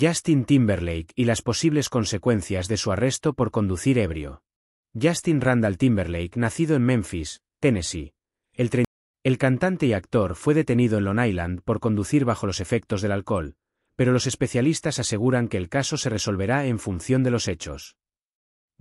Justin Timberlake y las posibles consecuencias de su arresto por conducir ebrio. Justin Randall Timberlake, nacido en Memphis, Tennessee, el, cantante y actor fue detenido en Long Island por conducir bajo los efectos del alcohol, pero los especialistas aseguran que el caso se resolverá en función de los hechos.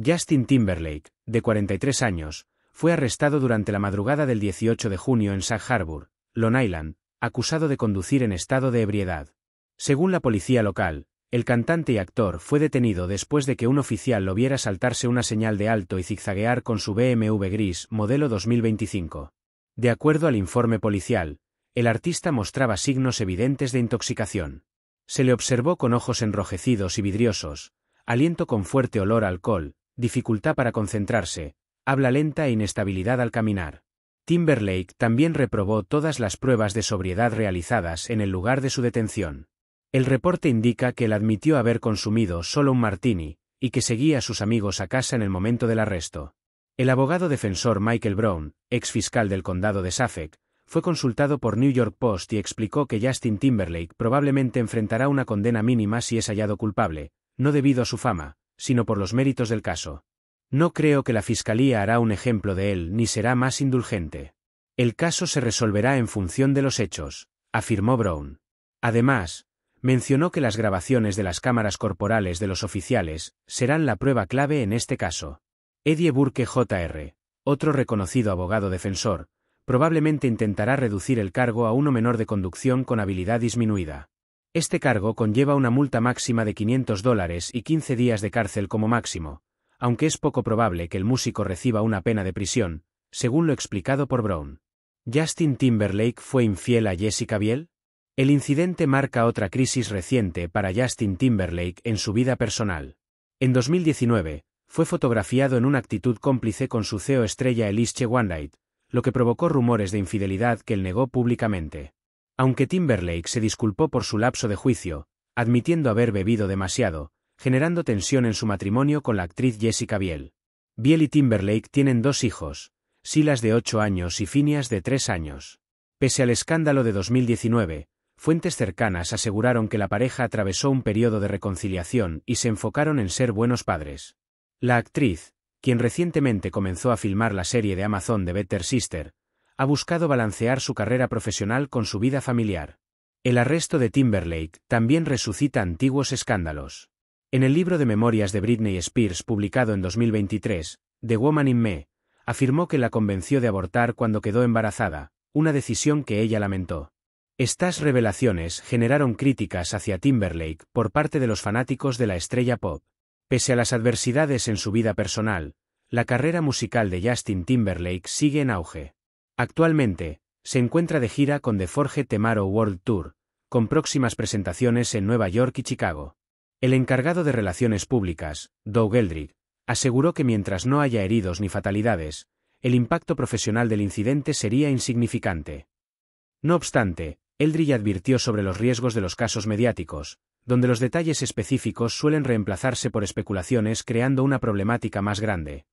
Justin Timberlake, de 43 años, fue arrestado durante la madrugada del 18 de junio en Sag Harbor, Long Island, acusado de conducir en estado de ebriedad. Según la policía local, el cantante y actor fue detenido después de que un oficial lo viera saltarse una señal de alto y zigzaguear con su BMW gris modelo 2025. De acuerdo al informe policial, el artista mostraba signos evidentes de intoxicación. Se le observó con ojos enrojecidos y vidriosos, aliento con fuerte olor a alcohol, dificultad para concentrarse, habla lenta e inestabilidad al caminar. Timberlake también reprobó todas las pruebas de sobriedad realizadas en el lugar de su detención. El reporte indica que él admitió haber consumido solo un martini, y que seguía a sus amigos a casa en el momento del arresto. El abogado defensor Michael Brown, ex fiscal del condado de Suffolk, fue consultado por New York Post y explicó que Justin Timberlake probablemente enfrentará una condena mínima si es hallado culpable, no debido a su fama, sino por los méritos del caso. No creo que la fiscalía hará un ejemplo de él ni será más indulgente. El caso se resolverá en función de los hechos, afirmó Brown. Además, mencionó que las grabaciones de las cámaras corporales de los oficiales serán la prueba clave en este caso. Eddie Burke Jr., otro reconocido abogado defensor, probablemente intentará reducir el cargo a uno menor de conducción con habilidad disminuida. Este cargo conlleva una multa máxima de 500 dólares y 15 días de cárcel como máximo, aunque es poco probable que el músico reciba una pena de prisión, según lo explicado por Brown. ¿Justin Timberlake fue infiel a Jessica Biel? El incidente marca otra crisis reciente para Justin Timberlake en su vida personal. En 2019, fue fotografiado en una actitud cómplice con su CEO estrella Elise White, lo que provocó rumores de infidelidad que él negó públicamente. Aunque Timberlake se disculpó por su lapso de juicio, admitiendo haber bebido demasiado, generando tensión en su matrimonio con la actriz Jessica Biel. Biel y Timberlake tienen dos hijos, Silas de 8 años y Phineas de 3 años. Pese al escándalo de 2019, Fuentes cercanas aseguraron que la pareja atravesó un periodo de reconciliación y se enfocaron en ser buenos padres. La actriz, quien recientemente comenzó a filmar la serie de Amazon de Better Sister, ha buscado balancear su carrera profesional con su vida familiar. El arresto de Timberlake también resucita antiguos escándalos. En el libro de memorias de Britney Spears publicado en 2023, The Woman in Me, afirmó que la convenció de abortar cuando quedó embarazada, una decisión que ella lamentó. Estas revelaciones generaron críticas hacia Timberlake por parte de los fanáticos de la estrella pop. Pese a las adversidades en su vida personal, la carrera musical de Justin Timberlake sigue en auge. Actualmente, se encuentra de gira con The Forge Temaro World Tour, con próximas presentaciones en Nueva York y Chicago. El encargado de relaciones públicas, Doug Eldrick, aseguró que mientras no haya heridos ni fatalidades, el impacto profesional del incidente sería insignificante. No obstante, Eldridge advirtió sobre los riesgos de los casos mediáticos, donde los detalles específicos suelen reemplazarse por especulaciones creando una problemática más grande.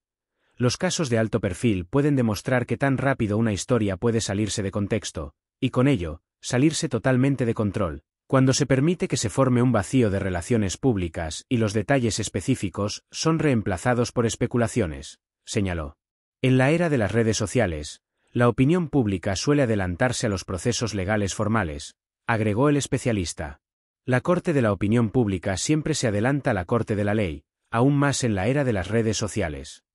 Los casos de alto perfil pueden demostrar que tan rápido una historia puede salirse de contexto, y con ello, salirse totalmente de control, cuando se permite que se forme un vacío de relaciones públicas y los detalles específicos son reemplazados por especulaciones, señaló. En la era de las redes sociales, la opinión pública suele adelantarse a los procesos legales formales, agregó el especialista. La Corte de la Opinión Pública siempre se adelanta a la Corte de la Ley, aún más en la era de las redes sociales.